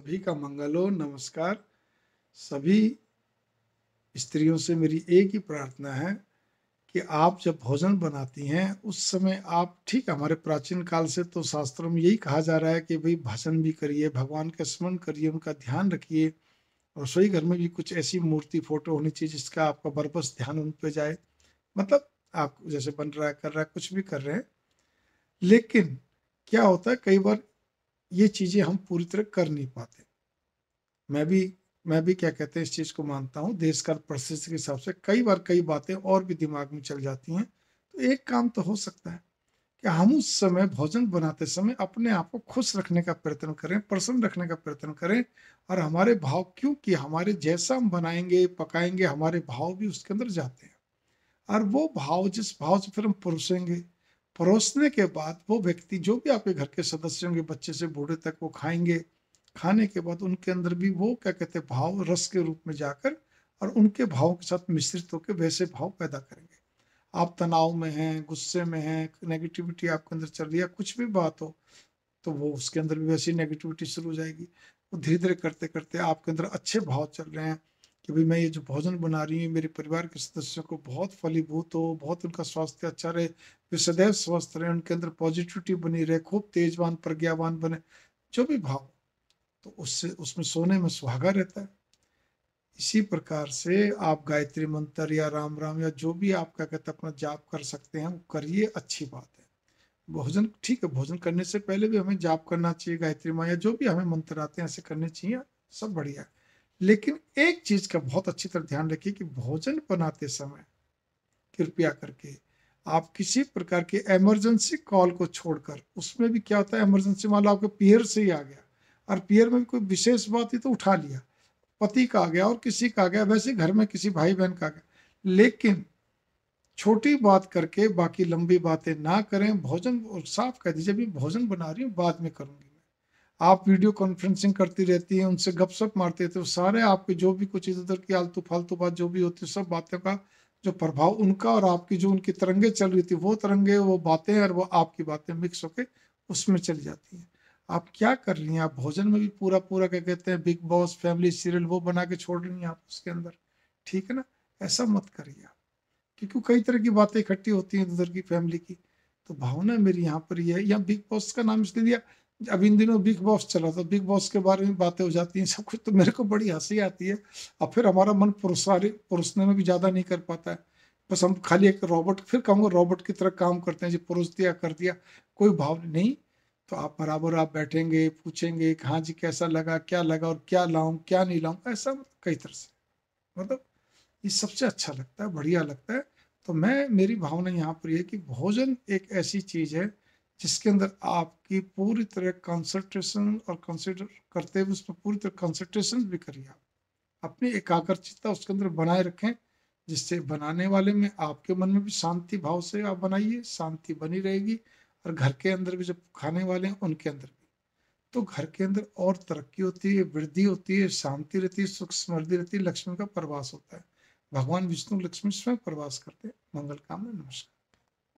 सभी का मंगल हो नमस्कार सभी स्त्रियों से मेरी एक ही प्रार्थना है कि आप जब भोजन बनाती हैं उस समय आप ठीक हमारे प्राचीन काल से तो शास्त्रों में यही कहा जा रहा है कि भाई भजन भी करिए भगवान का स्मरण करिए उनका ध्यान रखिए रसोई घर में भी कुछ ऐसी मूर्ति फोटो होनी चाहिए जिसका आपका बरबस ध्यान उन पर जाए मतलब आप जैसे बन रहा है कर रहा है कुछ भी कर रहे हैं लेकिन क्या होता है कई बार ये चीज़ें हम पूरी तरह कर नहीं पाते मैं भी मैं भी क्या कहते हैं इस चीज़ को मानता हूँ देश का परिस्थिति के हिसाब से कई बार कई बातें और भी दिमाग में चल जाती हैं तो एक काम तो हो सकता है कि हम उस समय भोजन बनाते समय अपने आप को खुश रखने का प्रयत्न करें प्रसन्न रखने का प्रयत्न करें और हमारे भाव क्योंकि हमारे जैसा हम बनाएंगे पकाएंगे हमारे भाव भी उसके अंदर जाते हैं और वो भाव जिस भाव से फिर हम परोसेंगे परोसने के बाद वो व्यक्ति जो भी आपके घर के सदस्य होंगे बच्चे से बूढ़े तक वो खाएंगे खाने के बाद उनके अंदर भी वो क्या कहते हैं भाव रस के रूप में जाकर और उनके भाव के साथ मिश्रित होकर वैसे भाव पैदा करेंगे आप तनाव में हैं गुस्से में हैं नेगेटिविटी आपके अंदर चल रही है कुछ भी बात हो तो वो उसके अंदर भी वैसी नेगेटिविटी शुरू हो जाएगी वो धीरे धीरे करते करते आपके अंदर अच्छे भाव चल रहे हैं कि भाई मैं ये जो भोजन बना रही हूँ मेरे परिवार के सदस्यों को बहुत फलीभूत हो बहुत उनका स्वास्थ्य अच्छा रहे वे सदैव स्वस्थ रहे उनके अंदर पॉजिटिविटी बनी रहे खूब तेजवान प्रज्ञावान बने जो भी भाव तो उससे उसमें सोने में सुहागा रहता है इसी प्रकार से आप गायत्री मंत्र या राम राम या जो भी आप क्या कहते अपना जाप कर सकते हैं वो करिए अच्छी बात है भोजन ठीक है भोजन करने से पहले भी हमें जाप करना चाहिए गायत्री माँ या जो भी हमें मंत्र आते हैं ऐसे करने चाहिए सब बढ़िया है लेकिन एक चीज का बहुत अच्छी तरह ध्यान रखिए कि भोजन बनाते समय कृपया करके आप किसी प्रकार के इमरजेंसी कॉल को छोड़कर उसमें भी क्या होता है इमरजेंसी मान लो आपके पीयर से ही आ गया और पियर में भी कोई विशेष बात ही तो उठा लिया पति का आ गया और किसी का आ गया वैसे घर में किसी भाई बहन का आ गया लेकिन छोटी बात करके बाकी लंबी बातें ना करें भोजन साफ कह दीजिए अभी भोजन बना रही हूँ बाद में करूँगी आप वीडियो कॉन्फ्रेंसिंग करती रहती है उनसे गपशप मारते थे सारे आपके जो भी कुछ इधर उधर की आलतू फालतू बात जो भी होती है सब बातों का जो प्रभाव उनका और आपकी जो उनकी तरंगे चल रही थी वो तरंगे वो बातें और वो आपकी बातें मिक्स होके उसमें चली जाती हैं आप क्या कर रही हैं आप भोजन में भी पूरा पूरा क्या कहते हैं बिग बॉस फैमिली सीरियल वो बना के छोड़ रही हैं आप उसके अंदर ठीक है ना ऐसा मत करिए आप क्योंकि कई तरह की बातें इकट्ठी होती हैं उधर की फैमिली की तो भावना मेरी यहाँ पर यह है या बिग बॉस का नाम इसलिए दिया अब इन दिनों बिग बॉस चला था बिग बॉस के बारे में बातें हो जाती हैं सब कुछ तो मेरे को बड़ी हंसी आती है और फिर हमारा मन पुरुषारे पुरुषने में भी ज़्यादा नहीं कर पाता है बस हम खाली एक रॉबोट फिर कहूँगा रॉबोट की तरह काम करते हैं जी पुरुष दिया कर दिया कोई भाव नहीं तो आप बराबर आप बैठेंगे पूछेंगे हाँ जी कैसा लगा क्या लगा और क्या लाऊं क्या नहीं लाऊं ऐसा कई तरह से मतलब ये सबसे अच्छा लगता है बढ़िया लगता है तो मैं मेरी भावना यहाँ पर यह कि भोजन एक ऐसी चीज़ है जिसके अंदर आपकी पूरी तरह कंसंट्रेशन और कंसिडर करते हुए उसमें पूरी तरह कंसंट्रेशन भी करिए आप अपनी एकाग्रचितता उसके अंदर बनाए रखें जिससे बनाने वाले में आपके मन में भी शांति भाव से आप बनाइए शांति बनी रहेगी और घर के अंदर भी जब खाने वाले हैं उनके अंदर भी तो घर के अंदर और तरक्की होती है वृद्धि होती है शांति रहती है सुख समृद्धि रहती है लक्ष्मी का प्रवास होता है भगवान विष्णु लक्ष्मी स्वयं प्रवास करते हैं मंगल कामना नमस्कार